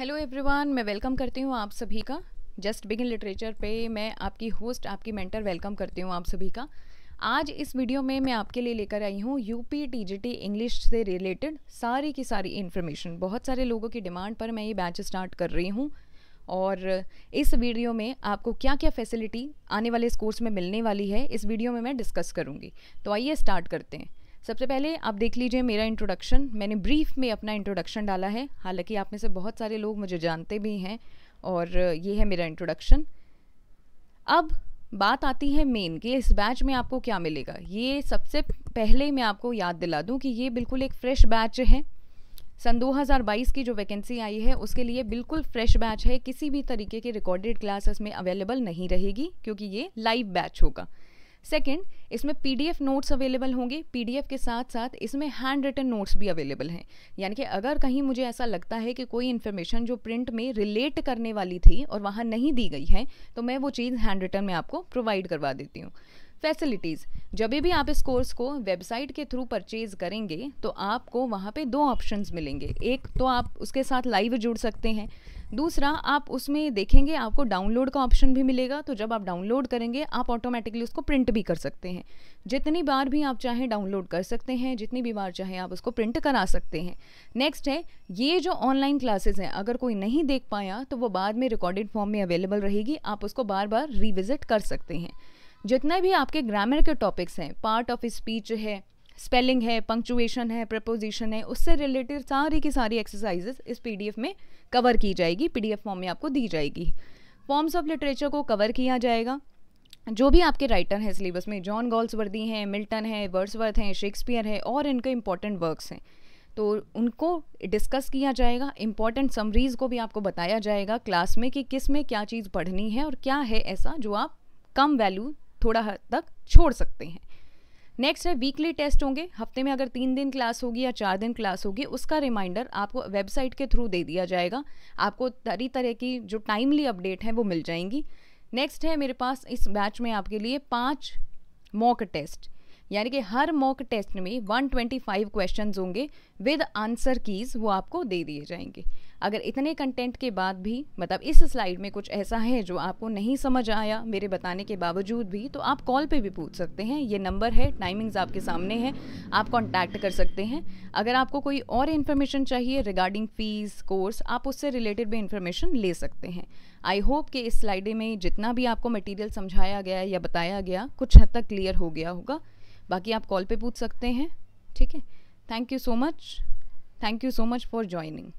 hello everyone मैं welcome करती हूँ आप सभी का जस्ट बिगिन लिटरेचर पे मैं आपकी होस्ट आपकी मेंटर वेलकम करती हूँ आप सभी का आज इस वीडियो में मैं आपके लिए लेकर आई हूँ यूपी टीजीटी इंग्लिश से रिलेटेड सारी की सारी इन्फॉर्मेशन बहुत सारे लोगों की डिमांड पर मैं ये बैच स्टार्ट कर रही हूँ और इस वीडियो में आपको क्या क्या फैसिलिटी आने वाले इस कोर्स में मिलने वाली है इस वीडियो में मैं डिस्कस करूँगी तो आइए स्टार्ट करते हैं सबसे पहले आप देख लीजिए मेरा इंट्रोडक्शन मैंने ब्रीफ में अपना इंट्रोडक्शन डाला है हालांकि आप में से बहुत सारे लोग मुझे जानते भी हैं और ये है मेरा इंट्रोडक्शन अब बात आती है मेन कि इस बैच में आपको क्या मिलेगा ये सबसे पहले मैं आपको याद दिला दूं कि ये बिल्कुल एक फ्रेश बैच है सन 2022 की जो वैकेंसी आई है उसके लिए बिल्कुल फ्रेश बैच है किसी भी तरीके के रिकॉर्डेड क्लासेस में अवेलेबल नहीं रहेगी क्योंकि ये लाइव बैच होगा सेकेंड इसमें P D F notes available होंगे पी डी एफ के साथ साथ इसमें हैंड रिटन नोट्स भी अवेलेबल हैं यानी कि अगर कहीं मुझे ऐसा लगता है कि कोई इन्फॉर्मेशन जो प्रिंट में रिलेट करने वाली थी और वहाँ नहीं दी गई है तो मैं वो चीज़ हैंड रिटन में आपको प्रोवाइड करवा देती हूँ फैसिलिटीज़ जब भी आप इस कोर्स को वेबसाइट के थ्रू परचेज करेंगे तो आपको वहाँ पे दो ऑप्शंस मिलेंगे एक तो आप उसके साथ लाइव जुड़ सकते हैं दूसरा आप उसमें देखेंगे आपको डाउनलोड का ऑप्शन भी मिलेगा तो जब आप डाउनलोड करेंगे आप ऑटोमेटिकली उसको प्रिंट भी कर सकते हैं जितनी बार भी आप चाहें डाउनलोड कर सकते हैं जितनी भी बार चाहें आप उसको प्रिंट करा सकते हैं नेक्स्ट है ये जो ऑनलाइन क्लासेस हैं अगर कोई नहीं देख पाया तो वो बाद में रिकॉर्डेड फॉर्म में अवेलेबल रहेगी आप उसको बार बार रिविज़िट कर सकते हैं जितने भी आपके ग्रामर के टॉपिक्स हैं पार्ट ऑफ स्पीच है स्पेलिंग है पंक्चुएशन है प्रपोजिशन है उससे रिलेटेड सारी की सारी एक्सरसाइजेस इस पीडीएफ में कवर की जाएगी पीडीएफ फॉर्म में आपको दी जाएगी फॉर्म्स ऑफ लिटरेचर को कवर किया जाएगा जो भी आपके राइटर हैं सिलेबस में जॉन वर्दी हैं मिल्टन है वर्सवर्थ हैं शेक्सपियर है और इनके इम्पॉर्टेंट वर्क्स हैं तो उनको डिस्कस किया जाएगा इम्पॉर्टेंट समरीज को भी आपको बताया जाएगा क्लास में कि किस में क्या चीज़ पढ़नी है और क्या है ऐसा जो आप कम वैल्यू थोड़ा हद तक छोड़ सकते हैं नेक्स्ट है वीकली टेस्ट होंगे हफ्ते में अगर तीन दिन क्लास होगी या चार दिन क्लास होगी उसका रिमाइंडर आपको वेबसाइट के थ्रू दे दिया जाएगा आपको तरी तरह की जो टाइमली अपडेट हैं वो मिल जाएंगी नेक्स्ट है मेरे पास इस बैच में आपके लिए पाँच मॉक टेस्ट यानी कि हर मॉक टेस्ट में 125 क्वेश्चन होंगे विद आंसर कीज़ वो आपको दे दिए जाएंगे अगर इतने कंटेंट के बाद भी मतलब इस स्लाइड में कुछ ऐसा है जो आपको नहीं समझ आया मेरे बताने के बावजूद भी तो आप कॉल पे भी पूछ सकते हैं ये नंबर है टाइमिंग्स आपके सामने हैं आप कॉन्टैक्ट कर सकते हैं अगर आपको कोई और इन्फॉर्मेशन चाहिए रिगार्डिंग फ़ीस कोर्स आप उससे रिलेटेड भी इन्फॉर्मेशन ले सकते हैं आई होप कि इस स्लाइड में जितना भी आपको मटेरियल समझाया गया या बताया गया कुछ हद तक क्लियर हो गया होगा बाकी आप कॉल पे पूछ सकते हैं ठीक है thank you so much thank you so much for joining